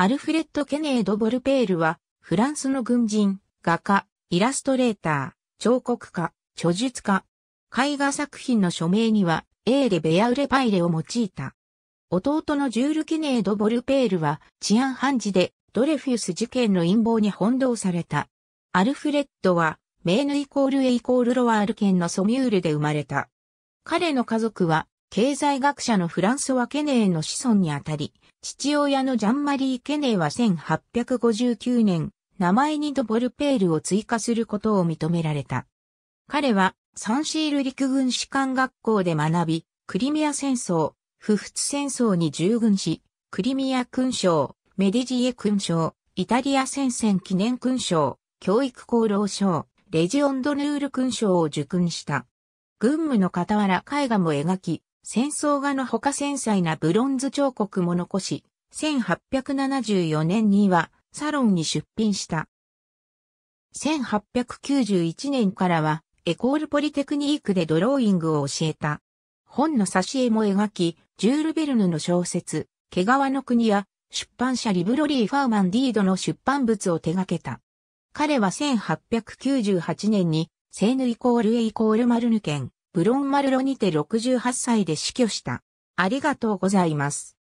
アルフレッド・ケネード・ボルペールは、フランスの軍人、画家、イラストレーター、彫刻家、著述家。絵画作品の署名には、エーレ・ベアウレ・パイレを用いた。弟のジュール・ケネード・ボルペールは、治安判事で、ドレフィウス事件の陰謀に翻弄された。アルフレッドは、メーヌイコールエイコールロワール県のソミュールで生まれた。彼の家族は、経済学者のフランソワ・ケネーの子孫にあたり、父親のジャンマリー・ケネーは1859年、名前にドボルペールを追加することを認められた。彼はサンシール陸軍士官学校で学び、クリミア戦争、不仏戦争に従軍し、クリミア勲章、メディジエ勲章、イタリア戦線記念勲章、教育功労章、レジオンドヌール勲章を受勲した。軍務の傍ら絵画も描き、戦争画のほか繊細なブロンズ彫刻も残し、1874年にはサロンに出品した。1891年からはエコールポリテクニークでドローイングを教えた。本の挿絵も描き、ジュール・ベルヌの小説、毛皮の国や出版社リブロリー・ファーマン・ディードの出版物を手掛けた。彼は1898年にセーヌイコールエイコールマルヌ県ブロンマルロにて68歳で死去した。ありがとうございます。